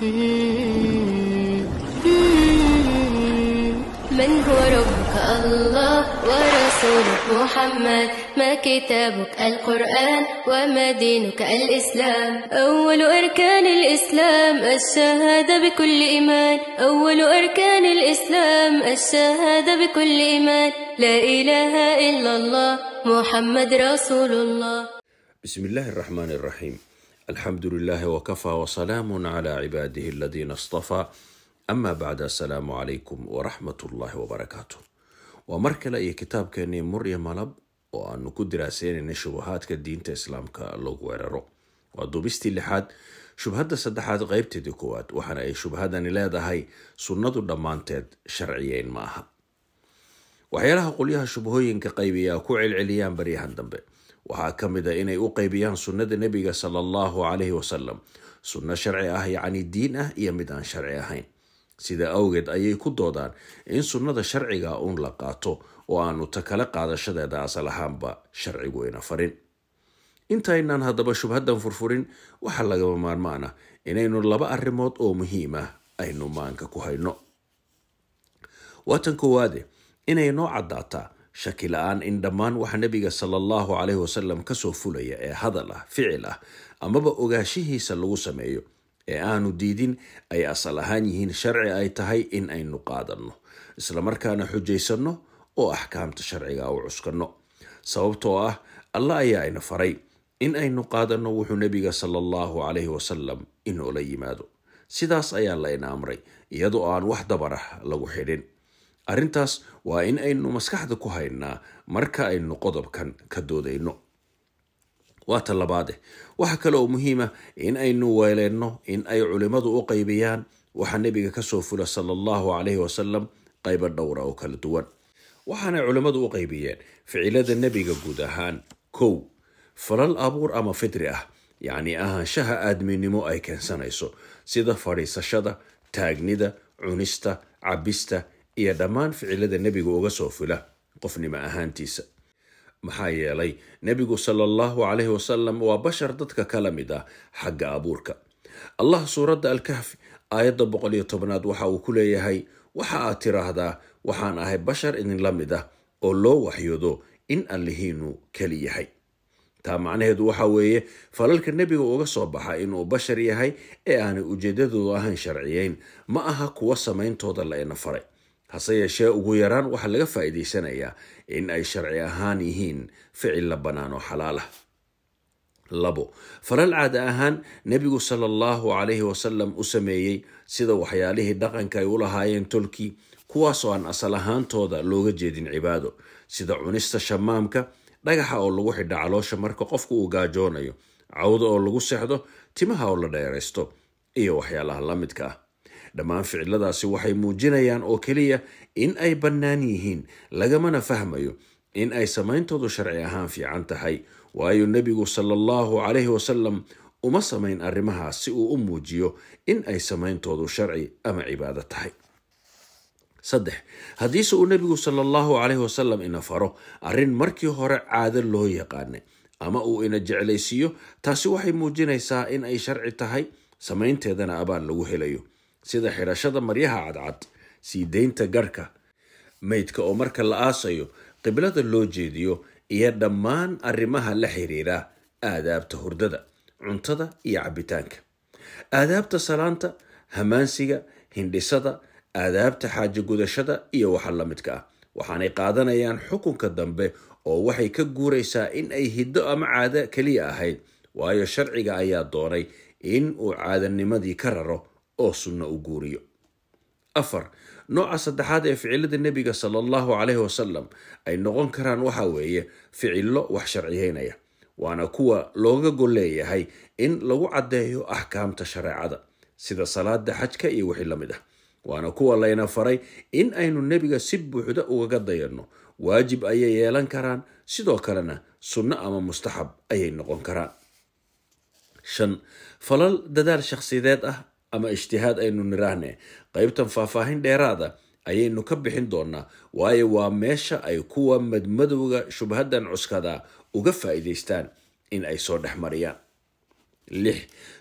من هو ربك الله ورسولك محمد ما كتابك القرآن وما دينك الإسلام أول أركان الإسلام الشهادة بكل إيمان أول أركان الإسلام الشهادة بكل إيمان لا إله إلا الله محمد رسول الله بسم الله الرحمن الرحيم الحمد لله وكفى وسلام على عباده الذين اصطفى amaa bacd assalaamu calaykum waraxmat ullaahi wabarakaatu waa mar kale iyo kitaabkeenii mur iyo malab oo aanu ku diraaseynayna shubahaadka diinta islaamka lagu weeraro waa duubistii lixaad shubhadda saddexaad qeybteedii koowaad waxaana ay shubhadani leedahay sunnadu dhammaanteed sharciyeyn ma aha waxyaalaha qolyaha shubhooyinka qaybiyaa ku celceliyaan baryahan dambe waxaa ka mid a inay u qaybiyaan sunnada nebiga sala allahu calayhi wasalam sunno sharci ah yacni diin ah iyo mid aan sharci ahayn sida awgeed ayay ku doodaan in sunnada sharciga uun la qaato oo aanu ta kala qaadashadeeda asal ahaanba sharcigu ina farin intaynaan haddaba shubhadan furfurin waxaa lagama maarmaan ah inaynu laba arrimood oo muhiim ah aynu maanka ku hayno waatan koowaade inay noo caddaataa shaki la-aan in dhammaan waxa nebiga sala allahu caleyhi wasalam kasoo fulaya ee hadal ah ficil ah amaba ogaanshihiisa lagu sameeyo ee aanu diidin ay asal ahaan yihiin sharci ay tahay in aynu qaadanno islamarkaana xujaysanno oo axkaamta sharciga u cuskanno sababtoo ah allah ayaa ina faray in aynu qaadanno wuxuu nebiga sala allahu caleyhi wasalam inoola yimaado sidaas ayaa layna amray iyadoo aan wax dabarah lagu xidhin arrintaas waa in aynu maskaxda ku haynaa marka aynu qodobkan ka doodayno waa ta labaade waxa kale oo muhiima ah in aynu weeleenno in ay culimmadu u qaybiyaan waxaa nebiga kasoo fula sala allahu calayhi wasalam qaybo dhowra oo kala duwan waxaanay culimmadu u qaybiyeen ficilada nebiga guud ahaan kow falal abuur ama fidri ah yacnii ahaanshaha aadminimo ay keensanayso sida fadhiisashada taagnida cunista cabista iyo dhammaan ficilada nebiga uga soo fila qofnimo ahaantiisa maxaa yeelay nebigu sala allahu caleyhi wasalam waa bashar dadka kala mid ah xagga abuurka allah suuradda alkahfi aayadda boqol iyo tobnaad waxa uu ku leeyahay waxa aad tiraahdaa waxaan ahay bashar idinla mid ah oo loo waxyoodo in allihiinu keli yahay taa macnaheedu waxa weeye falalka nebiga uga soo baxa inuu bashar yahay ee aanay ujeedadoodu ahayn sharciyeyn ma aha kuwa samayntooda la ina faray hase yeeshee ugu yaraan waxaa laga faa'iidaysanayaa in ay sharci ahaan yihiin ficil la bannaano xalaal ah labo falal caada ahaan nebigu sala allahu calayhi wasalam u sameeyey sida waxyaalihii dhaqanka ay u lahaayeen tolkii kuwaasoo aan asal ahaantooda looga jeedin cibaado sida cunista shamaamka dhagaxa oo lagu xidha caloosha marka qofku uu gaajoonayo cawda oo lagu seexdo timaha oo la dheeraysto iyo waxyaalaha lamidka ah dhammaan ficiladaasi waxay muujinayaan oo keliya in ay bannaan yihiin lagamana fahmayo in ay samayntoodu sharci ahaan fiican tahay waayo nebigu sala allahu calayhi wasalam uma samayn arrimahaas si uu u muujiyo in ay samayntoodu sharci ama cibaado tahay saddex haddiise uu nebigu sala allahu calayhi wasalam ina faro arrin markii hore caado loo yaqaanay ama uu ina jeclaysiiyo taasi waxay muujinaysaa in ay sharci tahay samaynteedana abaan lagu helayo sida xidhashada maryaha cadcad sii daynta garka maydka oo marka la aasayo qiblada loo jeediyo iyo dhammaan arrimaha la xiriira aadaabta hurdada cuntada iyo cabbitaanka aadaabta salaanta hamaansiga hindhisada aadaabta xaajo gudashada iyo waxa la midka ah waxaanay qaadanayaan xukunka dambe oo waxay ka guuraysaa in ay hiddo ama caado keliya ahayd waayo sharciga ayaa doonay in uu caadanimadii ka raro oo sunno u guuriyo afar nooca saddexaad ee ficilada nebiga sala allahu caleyhi wasalam ay noqon karaan waxa weeye ficillo wax sharciyeynaya waana kuwa looga gol leeyahay in lagu caddeeyo axkaamta shareecada sida salaada xajka iyo wixii la mid ah waana kuwa layna faray in aynu nebiga si buuxda ugaga dayanno waajib ayay yeelan karaan sidoo kalena sunno ama mustaxab ayay noqon karaan shan falal dadaal shakhsideed ah ama ijtihaad aynu niraahne qaybtan faahfaahin dheeraada ayaynu ka bixin doonaa waayo waa meesha ay kuwa madmadowga shubhadan cuskada uga faa'iidaystaan in ay soo dhex mariyaan lix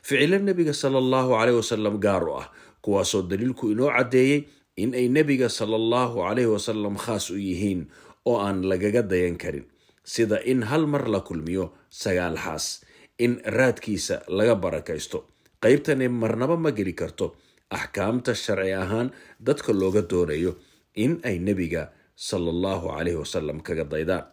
ficilo nebiga sala allahu caleyh wasalam gaar u ah kuwaasoo daliilku inoo caddeeyey in ay nebiga sala allahu caleyhi wasalam khaas u yihiin oo aan lagaga dayan karin sida in hal mar la kulmiyo sagaal xaas in raadkiisa laga barakaysto qaybtani marnaba ma geli karto axkaamta sharci ahaan dadka looga doonayo in ay nebiga sala caleyhi wasalam kaga daydaan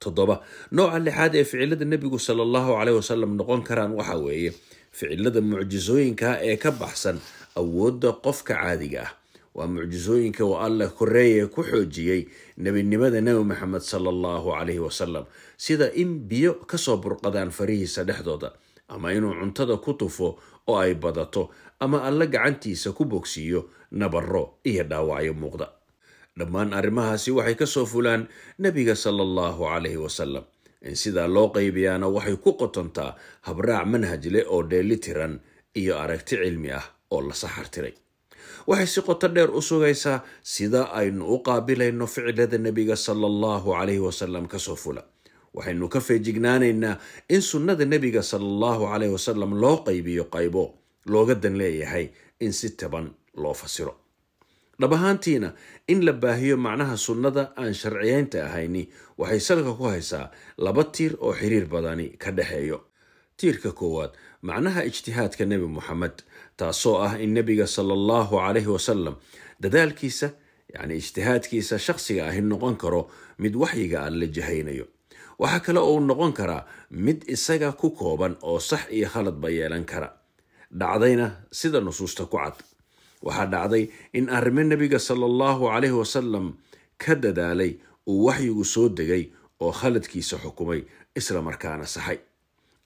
toddoba nooca lixaad ee ficilada nebigu sala allahu wasalam noqon karaan waxa weeye ficilada mucjisooyinkaa ee ka baxsan awoodda qofka caadiga ah waa mucjisooyinka uu allah koreeye ku xoojiyey nebinimada nebi maxamed sala allahu caleyhi wasalam sida in biyo kasoo burqadaan farihiisa dhexdooda ama inuu cuntada ku tufo oo ay badato ama alle gacantiisa ku bogsiiyo nabarro iyo dhaawacyo muuqda dhammaan arrimahaasi waxay ka soo fulaan nebiga sala allahu calayhi wasalam in sidaa loo qaybiyaana waxay ku qotontaa habraac manhaj oo dheeli tiran iyo aragti cilmi ah oo la saxartiray waxay si qoto dheer u sugaysaa sida aynu u qaabilayno ficilada nebiga sala allahu calayhi wasalam ka soo fula waxaynu ka feejignaanaynaa in sunnada nebiga sala allahu caleyh wasalam loo qaybiyo qaybo looga dan leeyahay in si taban loo fasiro dhab ahaantiina in la baahiyo macnaha sunnada aan sharciyeynta ahayni waxay salka ku haysaa laba tiir oo xiriir badani ka dhexeeyo tiirka koowaad macnaha ijtihaadka nebi moxamed taasoo ah in nebiga sala allahu caleyhi wasalam dadaalkiisa yacni ijtihaadkiisa shaqsiga ahi noqon karo mid waxyiga aan la jahaynayo waxaa kale oo uu noqon karaa mid isaga ku kooban oo sax iyo khaladba yeelan kara dhacdayna sida nusuusta ku cad waxaa dhacday in arrimo nebiga sala allahu caleyhi wasalam ka dadaalay uu waxyigu soo degay oo khaladkiisa xukumay isla markaana saxay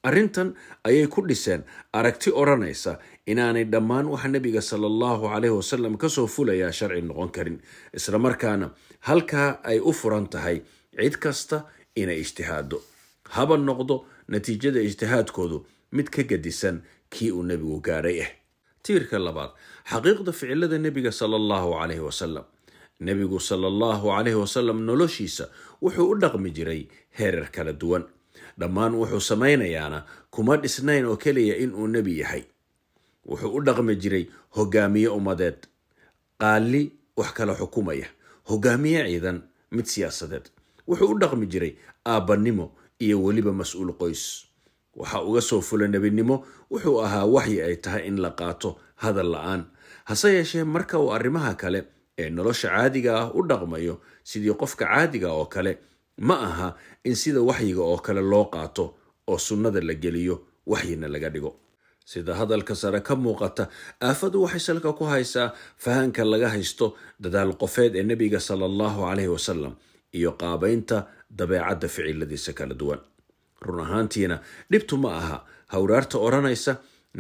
arrintan ayay ku dhiseen aragti odhanaysa inaanay dhammaan wax nebiga sala allahu caleyhi wasalam kasoo fulayaa sharci noqon karin isla markaana halkaa ay u furan tahay cid kasta inay ijtihaaddo haba noqdo natiijada ijtihaadkoodu mid ka gadisan kii uu nebigu gaadhay ah eh. tiirka labaad xaqiiqda ficilada nebiga sala allahu caleyhi wasalam nebigu sala allahu caleyhi wasalam noloshiisa wuxuu u dhaqmi jiray heerar kala duwan dhammaan wuxuu samaynayaana kuma dhisnayn oo keliya inuu nebi yahay wuxuu u dhaqmi jiray hogaamiye ummadeed qaali wax kala xukumaya hogaamiye ciidan mid siyaasadeed wuxuu u dhaqmi jiray aabbanimo iyo weliba mas-uul qoys waxaa uga soo fula nebinimo wuxuu ahaa waxyi ay tahay in la qaato hadal la-aan hase yeeshee marka uu arrimaha kale ee nolosha caadiga ah u dhaqmayo sidii qofka caadiga oo kale ma aha in sida waxyiga oo kale loo qaato oo sunnada la geliyo waxyina laga dhigo sida hadalka sare ka muuqata aafadu waxay salka ku haysaa fahanka laga haysto dadaal qofeed ee nebiga sala allahu caleyhi wasalam iyo qaabaynta dabeecadda ficiladiisa kala duwan run ahaantiina dhibtu ma aha hawraarta odhanaysa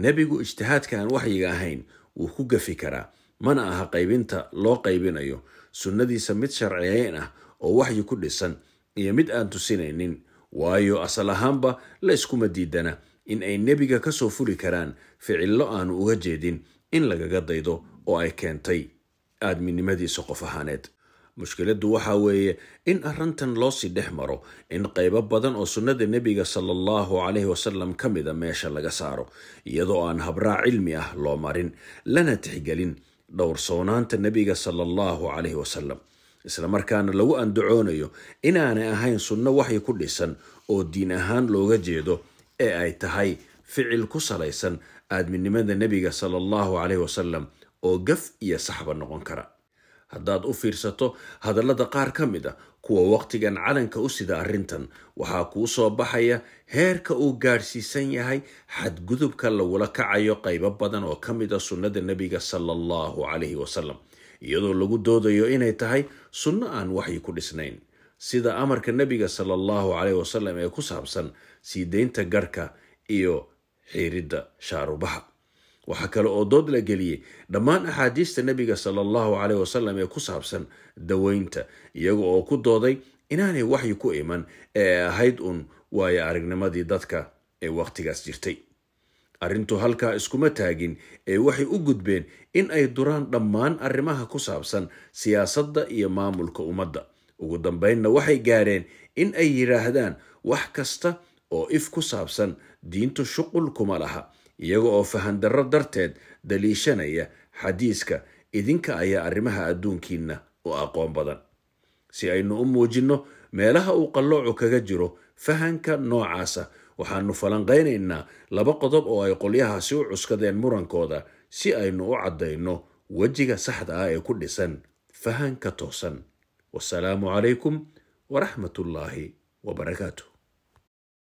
nebigu ijtihaadka aan waxyiga ahayn wuu ku gafi karaa mana aha qaybinta loo qaybinayo sunnadiisa mid sharciyeyn ah oo waxyi ku dhisan iyo mid aan tusinaynin waayo asal ahaanba la yskuma diidana in ay nebiga ka soo fuli karaan ficillo aanu uga jeedin in lagaga daydo oo ay keentay aadminimadiisa qof ahaaneed mushkiladdu waxaa weeye in arrintan loosii dhex maro in qaybo badan oo sunnada nebiga sala allahu calayhi wasalam ka mida meesha laga saaro iyadoo aan habraac cilmi ah loo marin lana tixgelin dhowrsoonaanta nebiga sala allahu calayhi wasalam isla markaana lagu andacoonayo inaanay ahayn sunno waxay ku dhisan oo diin ahaan looga jeedo ee ay tahay ficil ku salaysan aadminimada nebiga sala allahu calayhi wasalam oo gaf iyo saxba noqon kara haddaad u fiirsato hadallada qaar ka mid a kuwa wakhtigan calanka u sida arrintan waxaa kuu soo baxaya heerka uu gaadhsiisan yahay xadgudubka lagula kacayo qaybo badan oo ka mid a sunnada nebiga sala allahu calayhi wasalam iyadoo lagu doodayo inay tahay sunno aan waxyi ku dhisnayn sida amarka nebiga sala allahu caleyhi wasalam ee ku saabsan siideynta deynta garhka iyo xiridda shaarubaha waxaa kale oo dood la geliyey dhammaan axaadiista nebiga sala allahu caleyh wasalam ee ku saabsan daweynta iyaga oo ku dooday inaanay waxyi ku iman ee ahayd un waayo aragnimadii dadka ee wakhtigaas jirtay arrintu halkaa iskuma taagin ee waxay u gudbeen in ay duraan dhammaan arrimaha ku saabsan siyaasadda iyo maamulka ummadda ugu dambeynna waxay gaadheen in ay yidhaahdaan wax kasta oo if ku saabsan diintu shuqul kuma laha iyaga oo fahandarro darteed daliishanaya xadiiska idinka ayaa arrimaha adduunkiinna u aqoon badan si aynu u muujinno meelaha uu qalloocu kaga jiro fahanka noocaasa waxaanu falanqaynaynaa laba qodob oo ay qolyahaasi u cuskadeen murankooda si aynu u caddayno wejiga saxda ah ee ku dhisan fahanka toosan wasalaamu calaykum waraxmatullaahi wabarakaatu